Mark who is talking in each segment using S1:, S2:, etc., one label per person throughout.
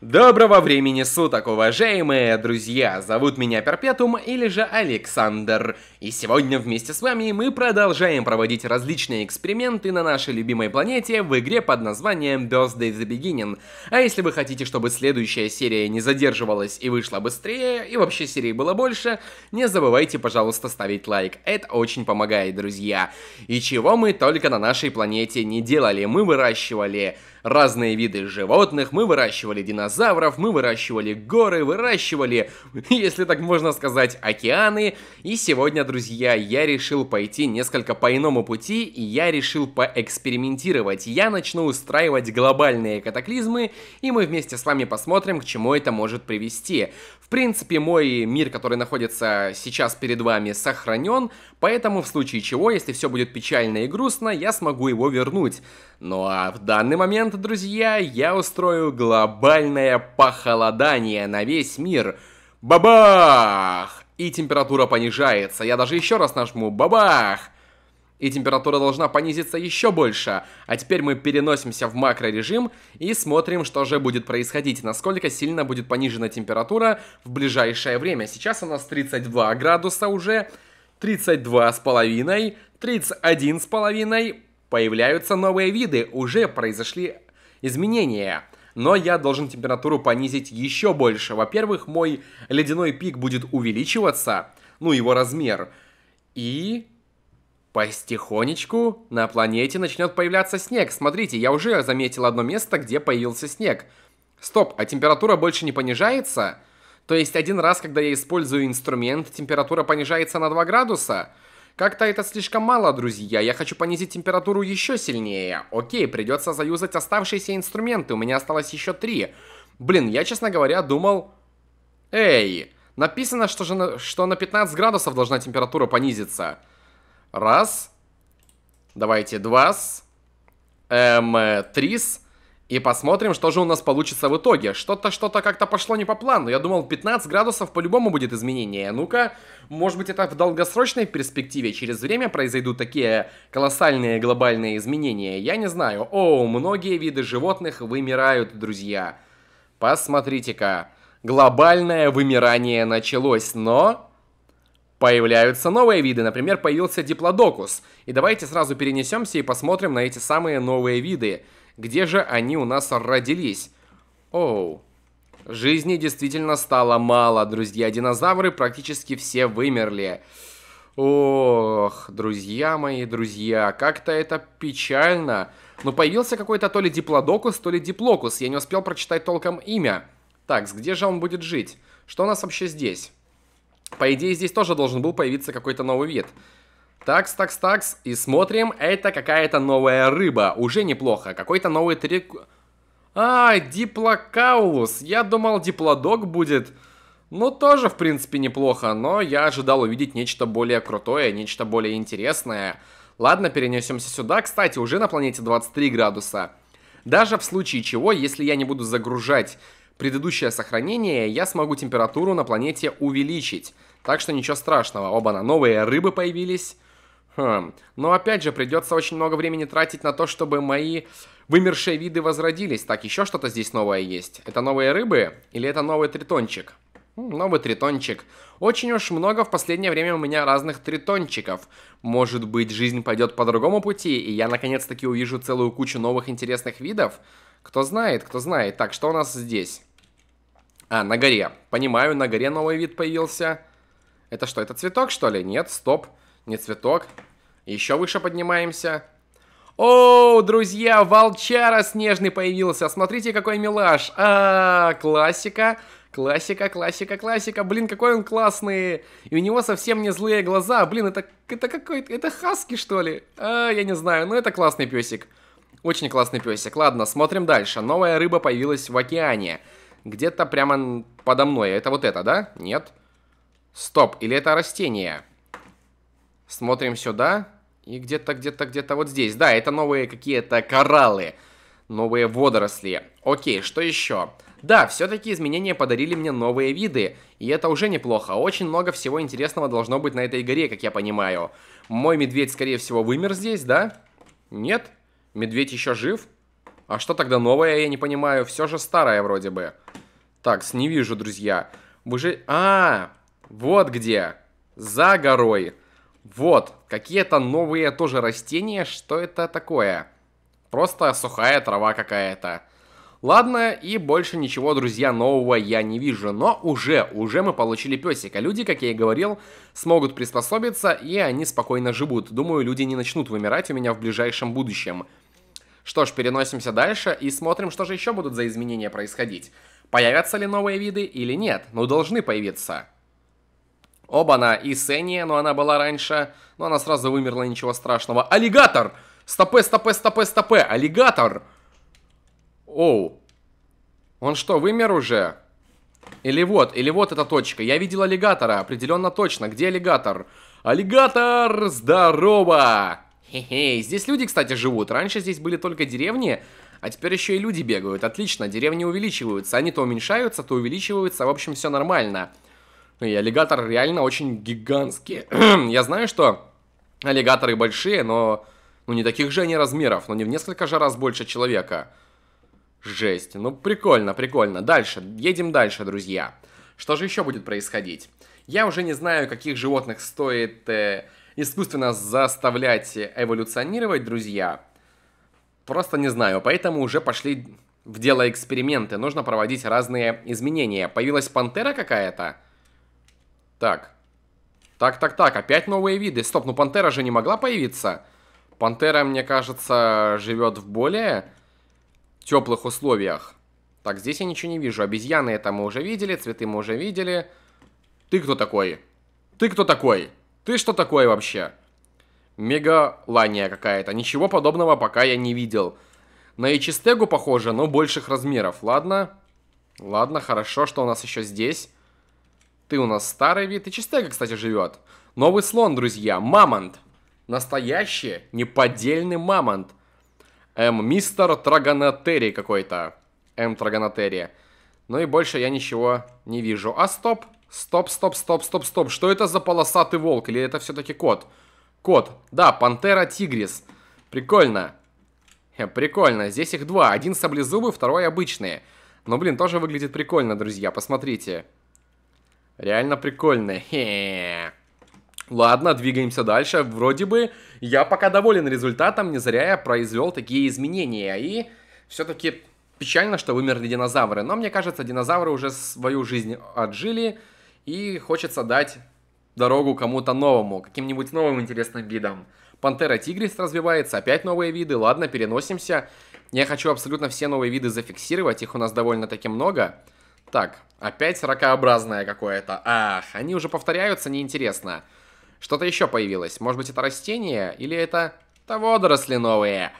S1: Доброго времени суток, уважаемые друзья! Зовут меня Перпетум или же Александр. И сегодня вместе с вами мы продолжаем проводить различные эксперименты на нашей любимой планете в игре под названием Birthday the Beginning. А если вы хотите, чтобы следующая серия не задерживалась и вышла быстрее, и вообще серий было больше, не забывайте, пожалуйста, ставить лайк. Это очень помогает, друзья. И чего мы только на нашей планете не делали. Мы выращивали разные виды животных, мы выращивали динозавров, мы выращивали горы, выращивали, если так можно сказать, океаны. И сегодня, друзья, я решил пойти несколько по иному пути, и я решил поэкспериментировать. Я начну устраивать глобальные катаклизмы, и мы вместе с вами посмотрим, к чему это может привести принципе, мой мир, который находится сейчас перед вами, сохранен, поэтому в случае чего, если все будет печально и грустно, я смогу его вернуть. Ну а в данный момент, друзья, я устрою глобальное похолодание на весь мир. Бабах! И температура понижается. Я даже еще раз нажму бабах! и температура должна понизиться еще больше. А теперь мы переносимся в макрорежим и смотрим, что же будет происходить, насколько сильно будет понижена температура в ближайшее время. Сейчас у нас 32 градуса уже, 32 с половиной, 31 с половиной. Появляются новые виды, уже произошли изменения. Но я должен температуру понизить еще больше. Во-первых, мой ледяной пик будет увеличиваться, ну его размер. И Постихонечку на планете начнет появляться снег. Смотрите, я уже заметил одно место, где появился снег. Стоп, а температура больше не понижается? То есть один раз, когда я использую инструмент, температура понижается на 2 градуса? Как-то это слишком мало, друзья. Я хочу понизить температуру еще сильнее. Окей, придется заюзать оставшиеся инструменты. У меня осталось еще три. Блин, я, честно говоря, думал... Эй, написано, что, же на... что на 15 градусов должна температура понизиться. Раз. Давайте два с. Эм, э, три И посмотрим, что же у нас получится в итоге. Что-то, что-то как-то пошло не по плану. Я думал, 15 градусов по-любому будет изменение. Ну-ка, может быть, это в долгосрочной перспективе. Через время произойдут такие колоссальные глобальные изменения. Я не знаю. О, многие виды животных вымирают, друзья. Посмотрите-ка. Глобальное вымирание началось, но... Появляются новые виды, например, появился диплодокус. И давайте сразу перенесемся и посмотрим на эти самые новые виды. Где же они у нас родились? Оу. Жизни действительно стало мало, друзья. Динозавры практически все вымерли. Ох, друзья мои, друзья, как-то это печально. Но ну, появился какой-то то ли диплодокус, то ли диплокус. Я не успел прочитать толком имя. Так, где же он будет жить? Что у нас вообще здесь? По идее, здесь тоже должен был появиться какой-то новый вид. Такс, такс, такс. И смотрим, это какая-то новая рыба. Уже неплохо. Какой-то новый трик... А, диплокаулус. Я думал, диплодок будет... Ну, тоже, в принципе, неплохо, но я ожидал увидеть нечто более крутое, нечто более интересное. Ладно, перенесемся сюда. Кстати, уже на планете 23 градуса. Даже в случае чего, если я не буду загружать предыдущее сохранение, я смогу температуру на планете увеличить. Так что ничего страшного, оба-на, новые рыбы появились. Хм. Но опять же, придется очень много времени тратить на то, чтобы мои вымершие виды возродились. Так, еще что-то здесь новое есть. Это новые рыбы или это новый тритончик? Новый тритончик. Очень уж много в последнее время у меня разных тритончиков. Может быть, жизнь пойдет по другому пути, и я наконец-таки увижу целую кучу новых интересных видов? Кто знает, кто знает. Так, что у нас здесь? А, на горе. Понимаю, на горе новый вид появился. Это что, это цветок, что ли? Нет, стоп. Не цветок. Еще выше поднимаемся. О, друзья, волчара снежный появился. Смотрите, какой милаш. А, классика. Классика, классика, классика. Блин, какой он классный. И у него совсем не злые глаза. Блин, это, это какой-то... Это хаски, что ли? А, я не знаю, но это классный песик. Очень классный песик. Ладно, смотрим дальше. Новая рыба появилась в океане где-то прямо подо мной. Это вот это, да? Нет. Стоп, или это растение? Смотрим сюда. И где-то, где-то, где-то вот здесь. Да, это новые какие-то кораллы. Новые водоросли. Окей, что еще? Да, все-таки изменения подарили мне новые виды, и это уже неплохо. Очень много всего интересного должно быть на этой горе, как я понимаю. Мой медведь, скорее всего, вымер здесь, да? Нет? Медведь еще жив? А что тогда новое, я не понимаю, все же старое вроде бы. Так, не вижу, друзья. Вы же, А, вот где. За горой. Вот, какие-то новые тоже растения. Что это такое? Просто сухая трава какая-то. Ладно, и больше ничего, друзья, нового я не вижу. Но уже, уже мы получили песика. Люди, как я и говорил, смогут приспособиться, и они спокойно живут. Думаю, люди не начнут вымирать у меня в ближайшем будущем. Что ж, переносимся дальше и смотрим, что же еще будут за изменения происходить. Появятся ли новые виды или нет? Ну, должны появиться. Оба-на, и Сения, но она была раньше, но она сразу вымерла, ничего страшного. Аллигатор! Стопе, стопе, стопе, стопе! Аллигатор! Оу. Он что, вымер уже? Или вот, или вот эта точка. Я видел аллигатора, определенно точно. Где аллигатор? Аллигатор, здорово! Хе-хе, здесь люди, кстати, живут. Раньше здесь были только деревни, а теперь еще и люди бегают. Отлично, деревни увеличиваются. Они то уменьшаются, то увеличиваются. В общем, все нормально. Ну и аллигатор реально очень гигантский. Я знаю, что аллигаторы большие, но... Ну, не таких же они размеров, но не в несколько же раз больше человека. Жесть. Ну, прикольно, прикольно. Дальше. Едем дальше, друзья. Что же еще будет происходить? Я уже не знаю, каких животных стоит э, искусственно заставлять эволюционировать, друзья. Просто не знаю, поэтому уже пошли в дело эксперименты. Нужно проводить разные изменения. Появилась пантера какая-то? Так. Так, так, так, опять новые виды. Стоп, ну пантера же не могла появиться. Пантера, мне кажется, живет в более теплых условиях. Так, здесь я ничего не вижу. Обезьяны это мы уже видели, цветы мы уже видели. Ты кто такой? Ты кто такой? Ты что такое вообще? мегалания какая-то. Ничего подобного пока я не видел. На Ичистегу похоже, но больших размеров. Ладно. Ладно, хорошо, что у нас еще здесь. Ты у нас старый вид. Ичистега, кстати, живет. Новый слон, друзья. Мамонт. Настоящий, неподдельный мамонт. М. Мистер Трагонатери какой-то. М. Трагонатери. Ну и больше я ничего не вижу. А стоп. Стоп, стоп, стоп, стоп, стоп. Что это за полосатый волк? Или это все-таки кот? Кот. Кот. Да, пантера, тигрис. Прикольно. прикольно. Здесь их два. Один саблезубый, второй обычные. Но, блин, тоже выглядит прикольно, друзья. Посмотрите. Реально прикольно. Хе. Ладно, двигаемся дальше. Вроде бы я пока доволен результатом, не зря я произвел такие изменения. И все-таки печально, что вымерли динозавры. Но мне кажется, динозавры уже свою жизнь отжили. И хочется дать дорогу кому-то новому, каким-нибудь новым интересным видом. Пантера тигрис развивается, опять новые виды, ладно, переносимся. Я хочу абсолютно все новые виды зафиксировать, их у нас довольно-таки много. Так, опять ракообразное какое-то. Ах, они уже повторяются, неинтересно. Что-то еще появилось. Может быть, это растение или это... Это водоросли новые.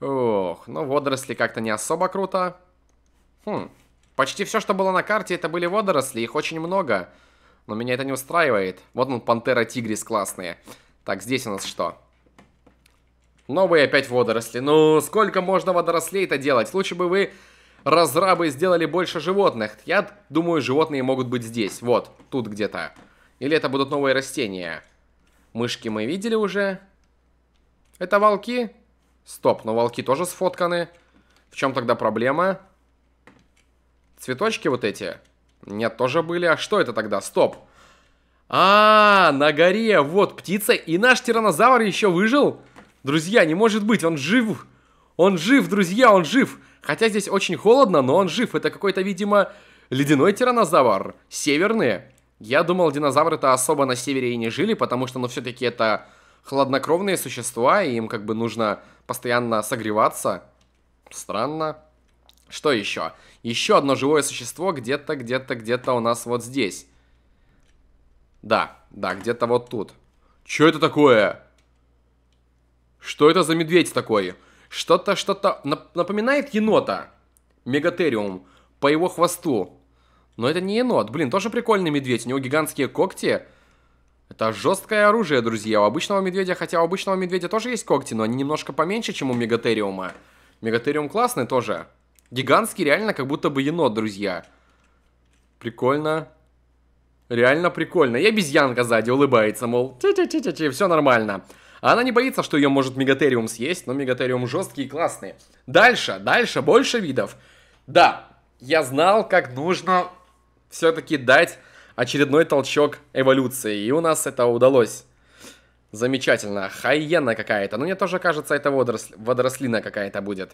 S1: Ох, ну водоросли как-то не особо круто. Хм, почти все, что было на карте, это были водоросли, их очень много. Много. Но меня это не устраивает. Вот он, пантера, тигрис классные. Так, здесь у нас что? Новые опять водоросли. Ну, сколько можно водорослей-то делать? Лучше бы вы, разрабы, сделали больше животных. Я думаю, животные могут быть здесь. Вот, тут где-то. Или это будут новые растения? Мышки мы видели уже. Это волки? Стоп, но волки тоже сфотканы. В чем тогда проблема? Цветочки вот эти? Нет, тоже были. А что это тогда? Стоп. А, на горе. Вот птица. И наш тиранозавр еще выжил? Друзья, не может быть. Он жив. Он жив, друзья, он жив. Хотя здесь очень холодно, но он жив. Это какой-то, видимо, ледяной тиранозавр. Северные. Я думал, динозавры-то особо на севере и не жили, потому что, ну, все-таки это хладнокровные существа, и им как бы нужно постоянно согреваться. Странно. Что еще? Еще одно живое существо где-то, где-то, где-то у нас вот здесь. Да, да, где-то вот тут. Что это такое? Что это за медведь такой? Что-то, что-то напоминает енота. Мегатериум. По его хвосту. Но это не енот. Блин, тоже прикольный медведь. У него гигантские когти. Это жесткое оружие, друзья. У обычного медведя, хотя у обычного медведя тоже есть когти, но они немножко поменьше, чем у мегатериума. Мегатериум классный тоже. Гигантский реально как будто бы енот, друзья. Прикольно. Реально прикольно. И обезьянка сзади улыбается, мол, ти-ти-ти-ти, все нормально. Она не боится, что ее может мегатериум съесть, но мегатериум жесткий и классный. Дальше, дальше, больше видов. Да, я знал, как нужно все-таки дать очередной толчок эволюции, и у нас это удалось. Замечательно. Хайена какая-то. Ну, мне тоже кажется, это водорос... водорослина какая-то будет.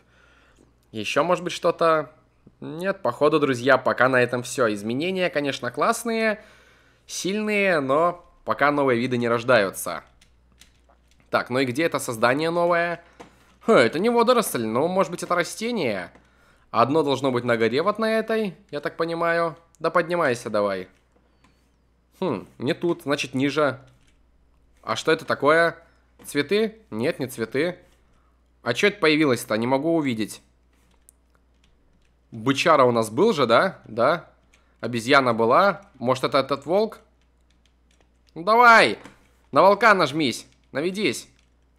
S1: Еще, может быть, что-то... Нет, походу, друзья, пока на этом все. Изменения, конечно, классные, сильные, но пока новые виды не рождаются. Так, ну и где это создание новое? Хм, это не водоросль, ну, может быть, это растение. Одно должно быть на горе вот на этой, я так понимаю. Да поднимайся давай. Хм, не тут, значит ниже. А что это такое? Цветы? Нет, не цветы. А что это появилось-то? Не могу увидеть. Бычара у нас был же, да? Да. Обезьяна была. Может, это этот волк? Ну, давай! На волка нажмись. Наведись.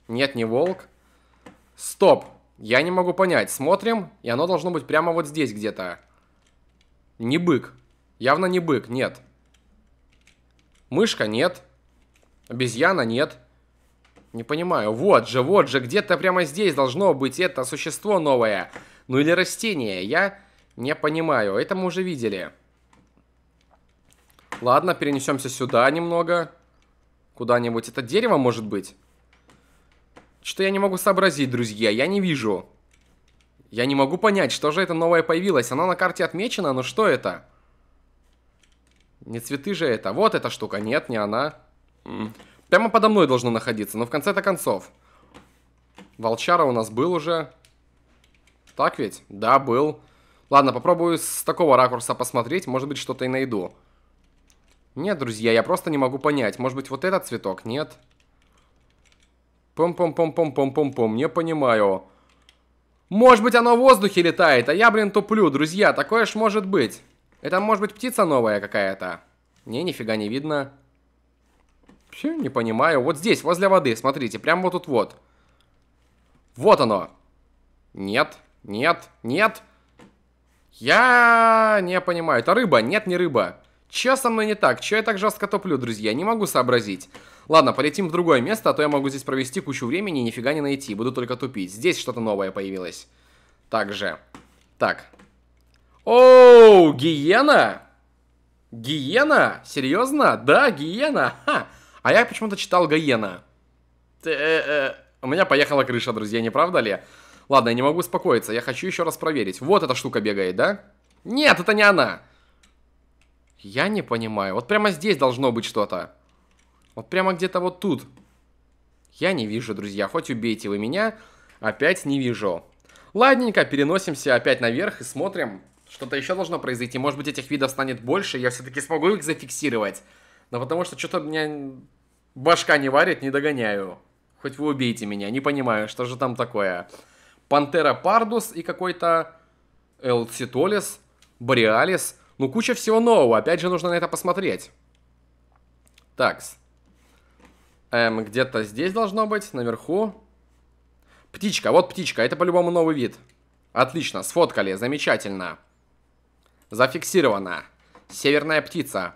S1: Нет, не волк. Стоп. Я не могу понять. Смотрим, и оно должно быть прямо вот здесь где-то. Не бык. Явно не бык, нет. Мышка нет. Обезьяна нет. Не понимаю. Вот же, вот же, где-то прямо здесь должно быть это существо новое. Ну или растение. Я не понимаю, это мы уже видели. Ладно, перенесемся сюда немного. Куда-нибудь. Это дерево может быть? Что я не могу сообразить, друзья, я не вижу. Я не могу понять, что же это новое появилось. Оно на карте отмечено, но что это? Не цветы же это. Вот эта штука. Нет, не она. Прямо подо мной должно находиться, но в конце-то концов. Волчара у нас был уже. Так ведь? Да, был. Ладно, попробую с такого ракурса посмотреть, может быть, что-то и найду. Нет, друзья, я просто не могу понять. Может быть, вот этот цветок? Нет. Пом-пом-пом-пом-пом-пом-пом, не понимаю. Может быть, оно в воздухе летает, а я, блин, туплю, друзья, такое ж может быть. Это может быть птица новая какая-то. Не, нифига не видно. Вообще не понимаю. Вот здесь, возле воды, смотрите, прямо вот тут вот. Вот оно. Нет, нет, нет. Я не понимаю. Это рыба? Нет, не рыба. Че со мной не так? Че я так жестко топлю, друзья? Не могу сообразить. Ладно, полетим в другое место, а то я могу здесь провести кучу времени и нифига не найти. Буду только тупить. Здесь что-то новое появилось. Также. Так. Оу, гиена? Гиена? Серьезно? Да, гиена. Ха. А я почему-то читал гиена. Э, э, э. У меня поехала крыша, друзья, не правда ли? Ладно, я не могу успокоиться, я хочу еще раз проверить. Вот эта штука бегает, да? Нет, это не она. Я не понимаю. Вот прямо здесь должно быть что-то. Вот прямо где-то вот тут. Я не вижу, друзья. Хоть убейте вы меня, опять не вижу. Ладненько, переносимся опять наверх и смотрим. Что-то еще должно произойти. Может быть, этих видов станет больше, я все-таки смогу их зафиксировать. Но потому что что-то меня башка не варит, не догоняю. Хоть вы убейте меня, не понимаю, что же там такое. Пантера Пардус и какой-то Элситолис, Бореалис. Ну, куча всего нового. Опять же, нужно на это посмотреть. Такс. Эм, где-то здесь должно быть, наверху. Птичка, вот птичка. Это по-любому новый вид. Отлично, сфоткали, замечательно. Зафиксировано. Северная птица.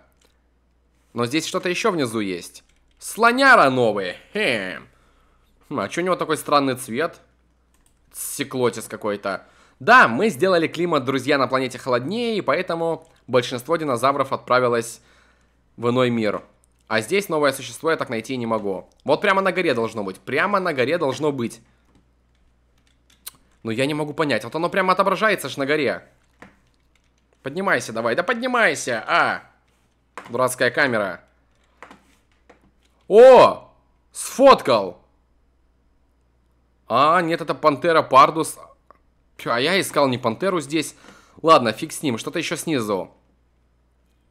S1: Но здесь что-то еще внизу есть. Слоняра новый. Хе. Хм, а что у него такой странный цвет? секлотис какой-то. Да, мы сделали климат, друзья, на планете холоднее, и поэтому большинство динозавров отправилось в иной мир. А здесь новое существо я так найти не могу. Вот прямо на горе должно быть. Прямо на горе должно быть. Но я не могу понять. Вот оно прямо отображается ж на горе. Поднимайся давай. Да поднимайся! А! Дурацкая камера. О! Сфоткал! А, нет, это Пантера Пардус. А я искал не Пантеру здесь. Ладно, фиг с ним. Что-то еще снизу.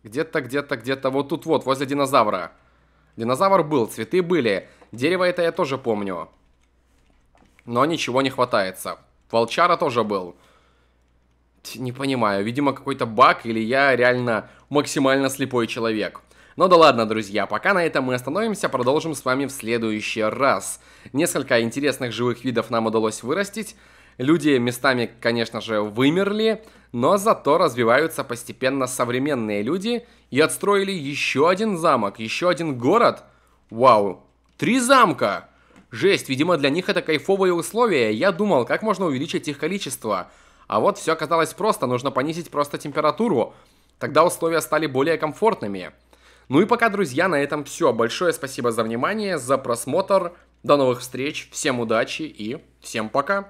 S1: Где-то, где-то, где-то. Вот тут вот, возле динозавра. Динозавр был, цветы были. Дерево это я тоже помню. Но ничего не хватается. Волчара тоже был. Не понимаю, видимо какой-то баг или я реально максимально слепой человек. Ну да ладно, друзья, пока на этом мы остановимся, продолжим с вами в следующий раз. Несколько интересных живых видов нам удалось вырастить. Люди местами, конечно же, вымерли, но зато развиваются постепенно современные люди и отстроили еще один замок, еще один город. Вау, три замка! Жесть, видимо, для них это кайфовые условия. Я думал, как можно увеличить их количество. А вот все оказалось просто, нужно понизить просто температуру. Тогда условия стали более комфортными. Ну и пока, друзья, на этом все. Большое спасибо за внимание, за просмотр. До новых встреч, всем удачи и всем пока!